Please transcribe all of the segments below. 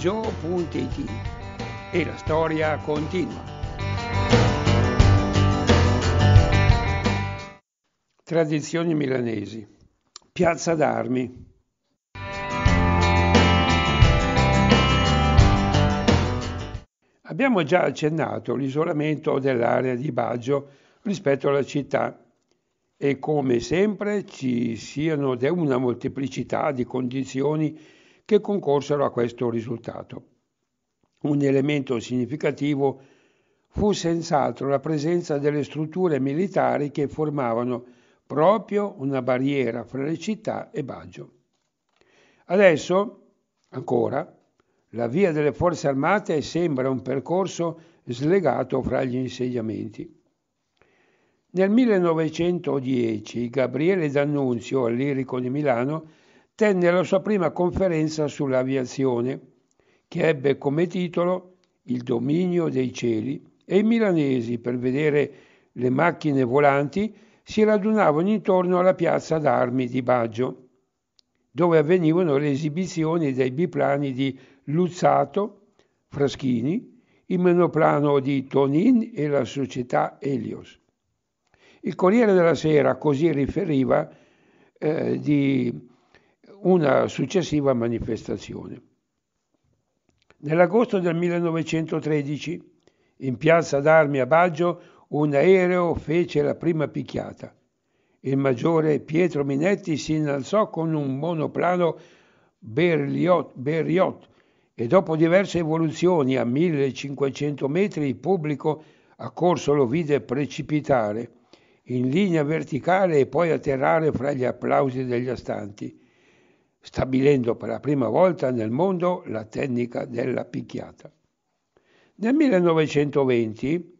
gigio.it e la storia continua. Tradizioni milanesi. Piazza d'Armi. Abbiamo già accennato l'isolamento dell'area di Baggio rispetto alla città e come sempre ci siano una molteplicità di condizioni che concorsero a questo risultato. Un elemento significativo fu senz'altro la presenza delle strutture militari che formavano proprio una barriera fra le città e Baggio. Adesso, ancora, la via delle forze armate sembra un percorso slegato fra gli insediamenti. Nel 1910 Gabriele D'Annunzio, lirico di Milano, tenne la sua prima conferenza sull'aviazione, che ebbe come titolo Il dominio dei cieli, e i milanesi, per vedere le macchine volanti, si radunavano intorno alla piazza d'armi di Baggio, dove avvenivano le esibizioni dei biplani di Luzzato, Fraschini, il monoplano di Tonin e la società Helios. Il Corriere della Sera così riferiva eh, di una successiva manifestazione. Nell'agosto del 1913, in piazza d'armi a Baggio, un aereo fece la prima picchiata. Il maggiore Pietro Minetti si innalzò con un monoplano Berliot, Berriot e dopo diverse evoluzioni a 1500 metri il pubblico accorso lo vide precipitare in linea verticale e poi atterrare fra gli applausi degli astanti stabilendo per la prima volta nel mondo la tecnica della picchiata. Nel 1920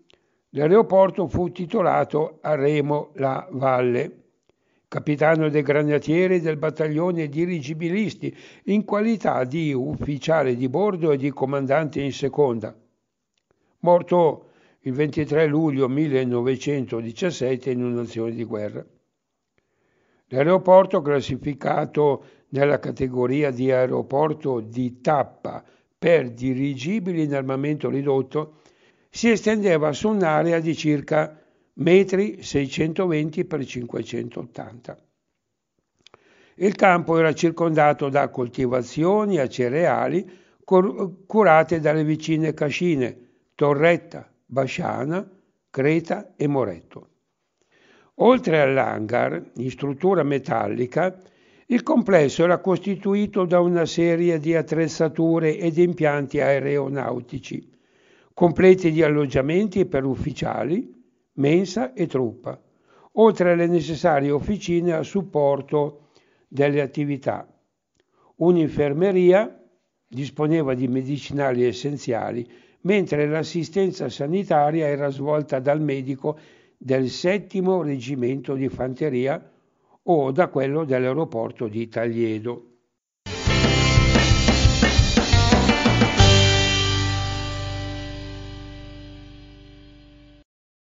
l'aeroporto fu titolato a Remo La Valle, capitano dei granatieri del battaglione dirigibilisti, in qualità di ufficiale di bordo e di comandante in seconda. Morto il 23 luglio 1917 in un'azione di guerra. L'aeroporto, classificato nella categoria di aeroporto di tappa per dirigibili in armamento ridotto si estendeva su un'area di circa metri 620 x 580. Il campo era circondato da coltivazioni a cereali curate dalle vicine cascine Torretta, Basciana, Creta e Moretto. Oltre all'hangar, in struttura metallica, il complesso era costituito da una serie di attrezzature ed impianti aeronautici, completi di alloggiamenti per ufficiali, mensa e truppa, oltre alle necessarie officine a supporto delle attività. Un'infermeria disponeva di medicinali essenziali, mentre l'assistenza sanitaria era svolta dal medico del 7 Reggimento di Fanteria o da quello dell'aeroporto di Tagliedo.